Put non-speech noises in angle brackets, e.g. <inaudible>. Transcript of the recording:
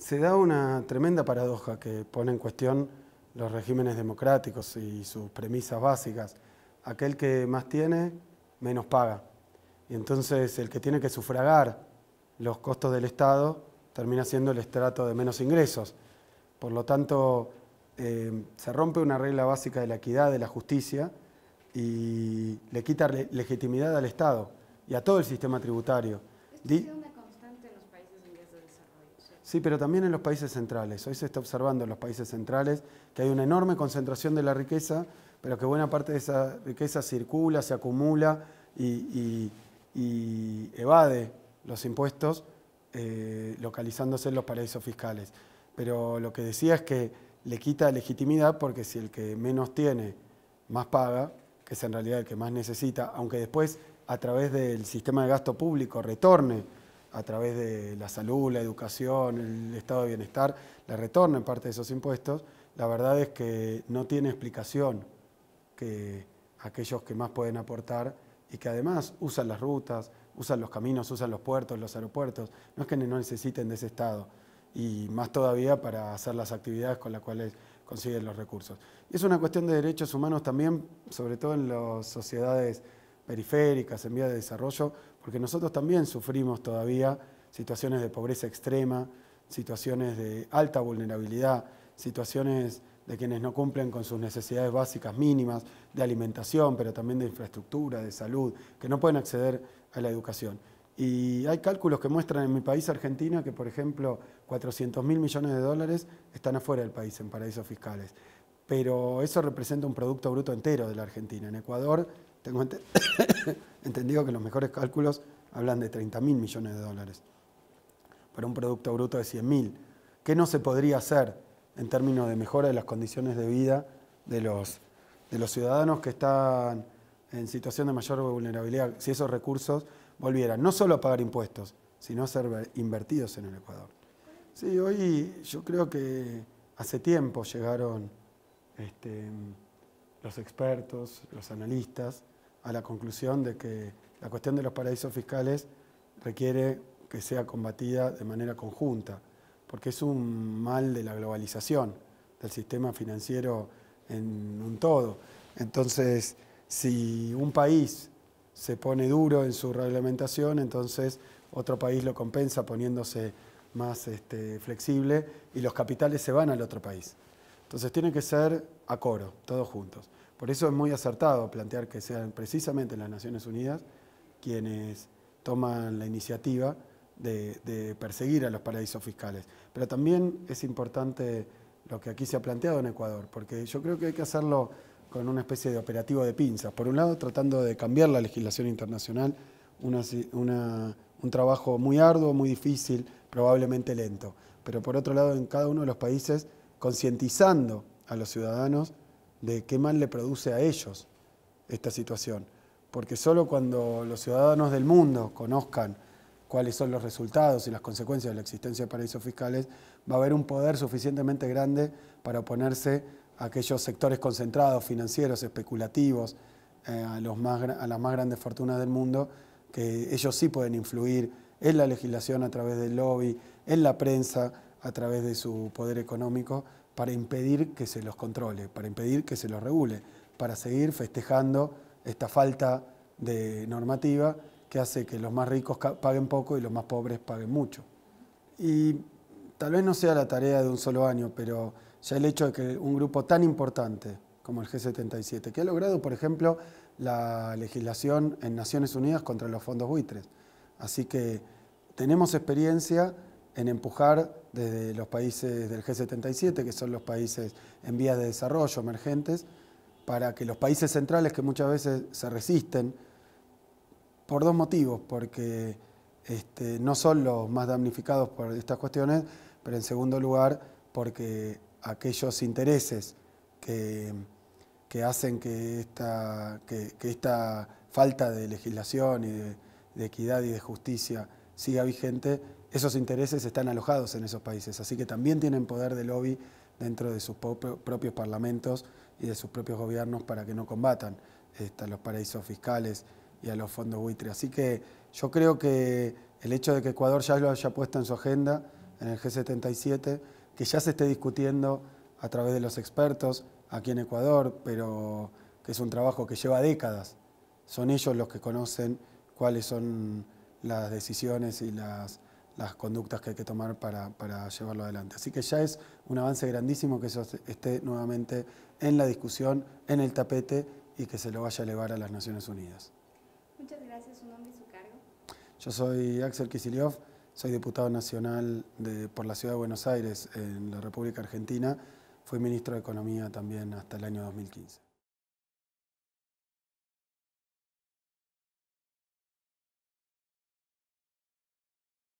se da una tremenda paradoja que pone en cuestión los regímenes democráticos y sus premisas básicas. Aquel que más tiene, menos paga. Y entonces el que tiene que sufragar los costos del Estado termina siendo el estrato de menos ingresos. Por lo tanto, eh, se rompe una regla básica de la equidad, de la justicia, y le quita legitimidad al Estado y a todo el sistema tributario. Sí, pero también en los países centrales. Hoy se está observando en los países centrales que hay una enorme concentración de la riqueza, pero que buena parte de esa riqueza circula, se acumula y, evade los impuestos eh, localizándose en los paraísos fiscales. Pero lo que decía es que le quita legitimidad porque si el que menos tiene más paga, que es en realidad el que más necesita, aunque después a través del sistema de gasto público retorne a través de la salud, la educación, el estado de bienestar, le en parte de esos impuestos, la verdad es que no tiene explicación que aquellos que más pueden aportar y que además usan las rutas, usan los caminos, usan los puertos, los aeropuertos, no es que no necesiten de ese estado y más todavía para hacer las actividades con las cuales consiguen los recursos. Y es una cuestión de derechos humanos también, sobre todo en las sociedades periféricas, en vía de desarrollo, porque nosotros también sufrimos todavía situaciones de pobreza extrema, situaciones de alta vulnerabilidad, situaciones de quienes no cumplen con sus necesidades básicas mínimas de alimentación, pero también de infraestructura, de salud, que no pueden acceder a la educación. Y hay cálculos que muestran en mi país, Argentina, que por ejemplo 400 mil millones de dólares están afuera del país en paraísos fiscales pero eso representa un Producto Bruto entero de la Argentina. En Ecuador tengo <coughs> entendido que los mejores cálculos hablan de 30 mil millones de dólares, para un Producto Bruto de 100 mil. ¿Qué no se podría hacer en términos de mejora de las condiciones de vida de de los ciudadanos que están en situación de mayor vulnerabilidad, si esos recursos volvieran no solo a pagar impuestos, sino a ser invertidos en el Ecuador? Sí, hoy yo creo que hace tiempo llegaron este, los expertos, los analistas, a la conclusión de que la cuestión de los paraísos fiscales requiere que sea combatida de manera conjunta, porque es un mal de la globalización, del sistema financiero en un todo. Entonces, si un país se pone duro en su reglamentación, entonces otro país lo compensa poniéndose más este, flexible y los capitales se van al otro país. Entonces tiene que ser a coro, todos juntos. Por eso es muy acertado plantear que sean precisamente las Naciones Unidas quienes toman la iniciativa de, perseguir a los paraísos fiscales. Pero también es importante lo que aquí se ha planteado en Ecuador, porque yo creo que hay que hacerlo con una especie de operativo de pinzas. Por un lado, tratando de cambiar la legislación internacional, un trabajo muy arduo, muy difícil, probablemente lento. Pero por otro lado, en cada uno de los países concientizando a los ciudadanos de qué mal le produce a ellos esta situación. Porque solo cuando los ciudadanos del mundo conozcan cuáles son los resultados y las consecuencias de la existencia de paraísos fiscales, va a haber un poder suficientemente grande para oponerse a aquellos sectores concentrados, financieros, especulativos, eh, a las más grandes fortunas del mundo, que ellos sí pueden influir en la legislación a través del lobby, en la prensa, a través de su poder económico para impedir que se los controle, para impedir que se los regule, para seguir festejando esta falta de normativa que hace que los más ricos paguen poco y los más pobres paguen mucho. Y tal vez no sea la tarea de un solo año, pero ya el hecho de que un grupo tan importante como el G77, que ha logrado, por ejemplo, la legislación en Naciones Unidas contra los fondos buitres. Así que tenemos experiencia en empujar desde los países del G77, que son los países en vías de desarrollo emergentes, para que los países centrales que muchas veces se resisten, por dos motivos, porque este, no son los más damnificados por estas cuestiones, pero en segundo lugar, porque aquellos intereses que, hacen que esta, falta de legislación y de equidad y de justicia siga vigente, esos intereses están alojados en esos países, así que también tienen poder de lobby dentro de sus propios parlamentos y de sus propios gobiernos para que no combatan este, a los paraísos fiscales y a los fondos buitre. Así que yo creo que el hecho de que Ecuador ya lo haya puesto en su agenda, en el G77, que ya se esté discutiendo a través de los expertos aquí en Ecuador, pero que es un trabajo que lleva décadas. Son ellos los que conocen cuáles son las decisiones y las las conductas que hay que tomar para, llevarlo adelante. Así que ya es un avance grandísimo que eso esté nuevamente en la discusión, en el tapete y que se lo vaya a elevar a las Naciones Unidas. Muchas gracias. ¿Su nombre y su cargo? Yo soy Axel Kisiliov, soy diputado nacional por la Ciudad de Buenos Aires en la República Argentina. Fui ministro de Economía también hasta el año 2015.